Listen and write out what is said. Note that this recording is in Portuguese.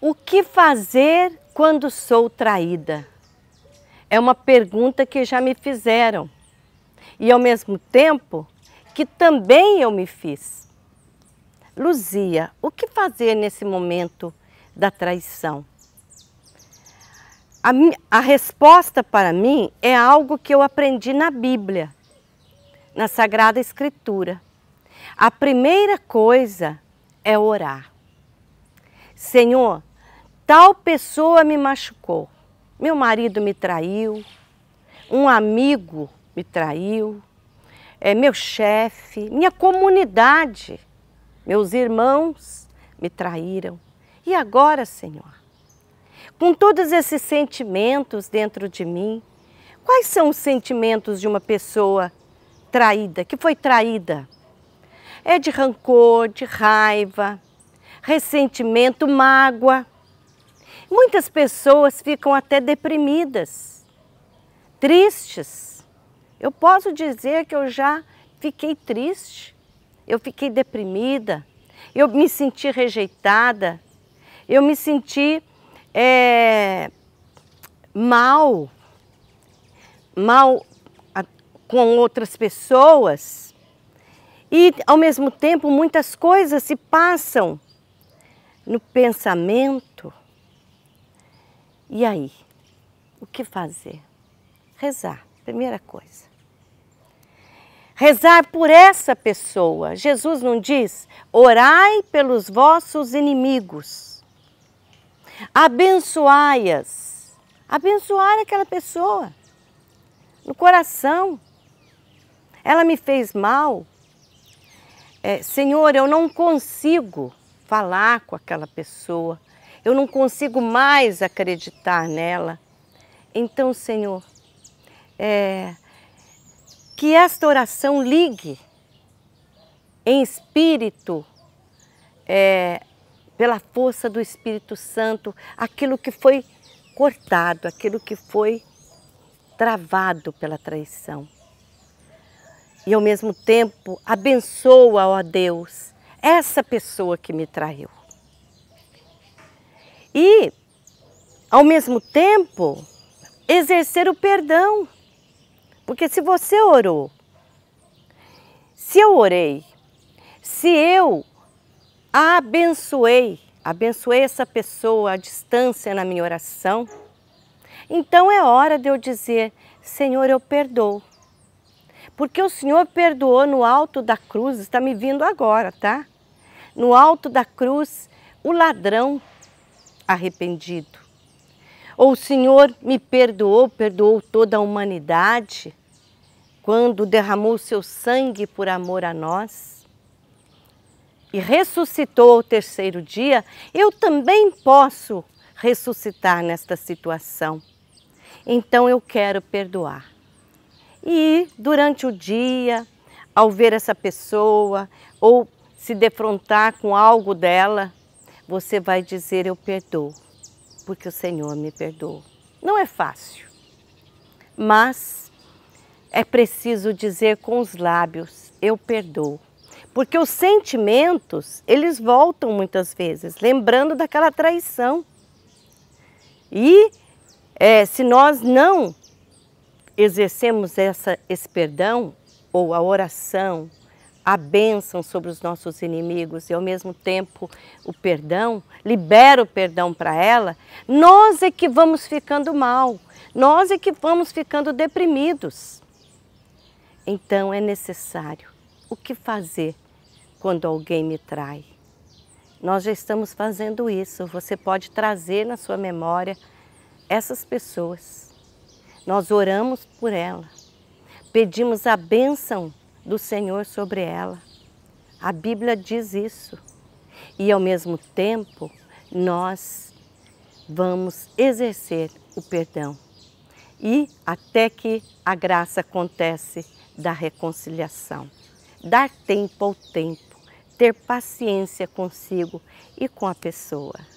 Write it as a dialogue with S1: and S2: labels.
S1: O que fazer quando sou traída? É uma pergunta que já me fizeram e ao mesmo tempo que também eu me fiz. Luzia, o que fazer nesse momento da traição? A, a resposta para mim é algo que eu aprendi na Bíblia, na Sagrada Escritura. A primeira coisa é orar. Senhor, tal pessoa me machucou, meu marido me traiu, um amigo me traiu, é, meu chefe, minha comunidade, meus irmãos me traíram. E agora, Senhor? Com todos esses sentimentos dentro de mim, quais são os sentimentos de uma pessoa traída, que foi traída? É de rancor, de raiva, ressentimento, mágoa. Muitas pessoas ficam até deprimidas, tristes. Eu posso dizer que eu já fiquei triste, eu fiquei deprimida, eu me senti rejeitada, eu me senti é, mal, mal com outras pessoas. E, ao mesmo tempo, muitas coisas se passam no pensamento. E aí, o que fazer? Rezar, primeira coisa. Rezar por essa pessoa. Jesus não diz: orai pelos vossos inimigos, abençoai-as. Abençoar aquela pessoa no coração. Ela me fez mal. É, Senhor, eu não consigo falar com aquela pessoa. Eu não consigo mais acreditar nela. Então, Senhor, é, que esta oração ligue em espírito, é, pela força do Espírito Santo, aquilo que foi cortado, aquilo que foi travado pela traição. E ao mesmo tempo, abençoa, ó Deus, essa pessoa que me traiu. E, ao mesmo tempo, exercer o perdão. Porque se você orou, se eu orei, se eu abençoei, abençoei essa pessoa à distância na minha oração, então é hora de eu dizer: Senhor, eu perdoo. Porque o Senhor perdoou no alto da cruz, está me vindo agora, tá? no alto da cruz o ladrão arrependido. Ou o Senhor me perdoou, perdoou toda a humanidade quando derramou seu sangue por amor a nós e ressuscitou ao terceiro dia, eu também posso ressuscitar nesta situação. Então eu quero perdoar. E durante o dia, ao ver essa pessoa ou se defrontar com algo dela, você vai dizer: Eu perdoo, porque o Senhor me perdoou. Não é fácil, mas é preciso dizer com os lábios: Eu perdoo. Porque os sentimentos, eles voltam muitas vezes, lembrando daquela traição. E é, se nós não exercemos essa, esse perdão, ou a oração, a bênção sobre os nossos inimigos e ao mesmo tempo o perdão, libera o perdão para ela, nós é que vamos ficando mal, nós é que vamos ficando deprimidos. Então é necessário o que fazer quando alguém me trai. Nós já estamos fazendo isso, você pode trazer na sua memória essas pessoas. Nós oramos por ela, pedimos a bênção do Senhor sobre ela. A Bíblia diz isso. E ao mesmo tempo, nós vamos exercer o perdão. E até que a graça acontece da reconciliação. Dar tempo ao tempo, ter paciência consigo e com a pessoa.